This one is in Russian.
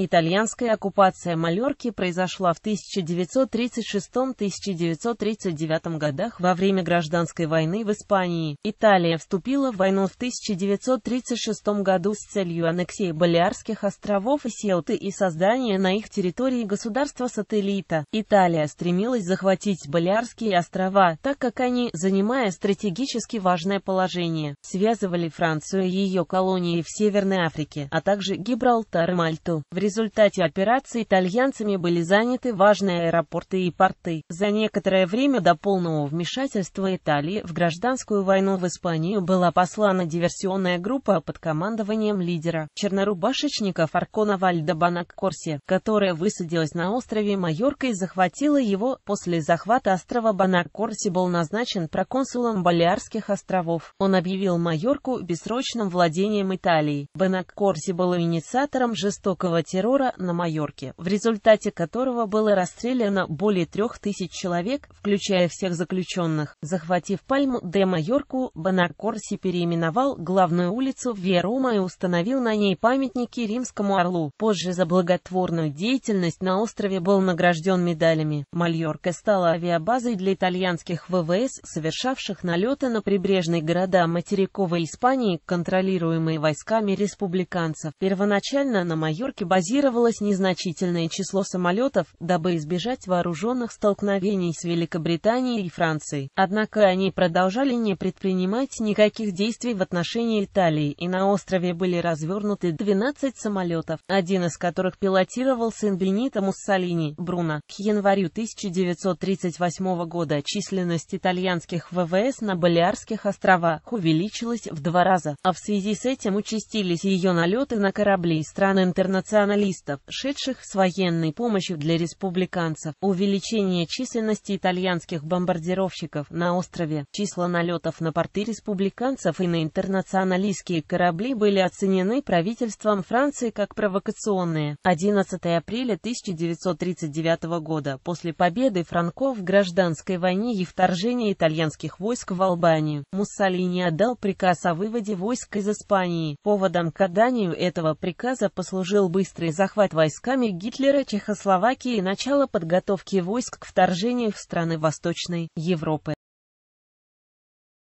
Итальянская оккупация Мальорки произошла в 1936-1939 годах во время гражданской войны в Испании. Италия вступила в войну в 1936 году с целью аннексии Балиарских островов и Селты и создания на их территории государства-сателлита. Италия стремилась захватить Балиарские острова, так как они, занимая стратегически важное положение, связывали Францию и ее колонии в Северной Африке, а также Гибралтар и Мальту. В результате операции итальянцами были заняты важные аэропорты и порты. За некоторое время до полного вмешательства Италии в гражданскую войну в Испанию была послана диверсионная группа под командованием лидера чернорубашечников Аркона Вальдобанак Корсе, которая высадилась на острове Майорка и захватила его. После захвата острова Банак был назначен проконсулом Балиарских островов. Он объявил Майорку бессрочным владением Италии. Банак был инициатором жестокого террора террора на Майорке, в результате которого было расстреляно более трех тысяч человек, включая всех заключенных. Захватив Пальму де Майорку, Бонакорси переименовал главную улицу в Верума и установил на ней памятники римскому орлу. Позже за благотворную деятельность на острове был награжден медалями. Майорка стала авиабазой для итальянских ВВС, совершавших налеты на прибрежные города материковой Испании, контролируемые войсками республиканцев. Первоначально на Майорке базировались прогнозировалось незначительное число самолетов, дабы избежать вооруженных столкновений с Великобританией и Францией. Однако они продолжали не предпринимать никаких действий в отношении Италии, и на острове были развернуты 12 самолетов, один из которых пилотировал сын Бенито Муссолини, Бруно. К январю 1938 года численность итальянских ВВС на Балиарских островах увеличилась в два раза, а в связи с этим участились ее налеты на корабли стран интернациональной специалистов, шедших с военной помощью для республиканцев, увеличение численности итальянских бомбардировщиков на острове, числа налетов на порты республиканцев и на интернационалистские корабли были оценены правительством Франции как провокационные. 11 апреля 1939 года, после победы франков в гражданской войне и вторжения итальянских войск в Албанию, Муссолини отдал приказ о выводе войск из Испании. Поводом к отданию этого приказа послужил быстрый быстрый захват войсками Гитлера Чехословакии и начало подготовки войск к вторжению в страны Восточной Европы.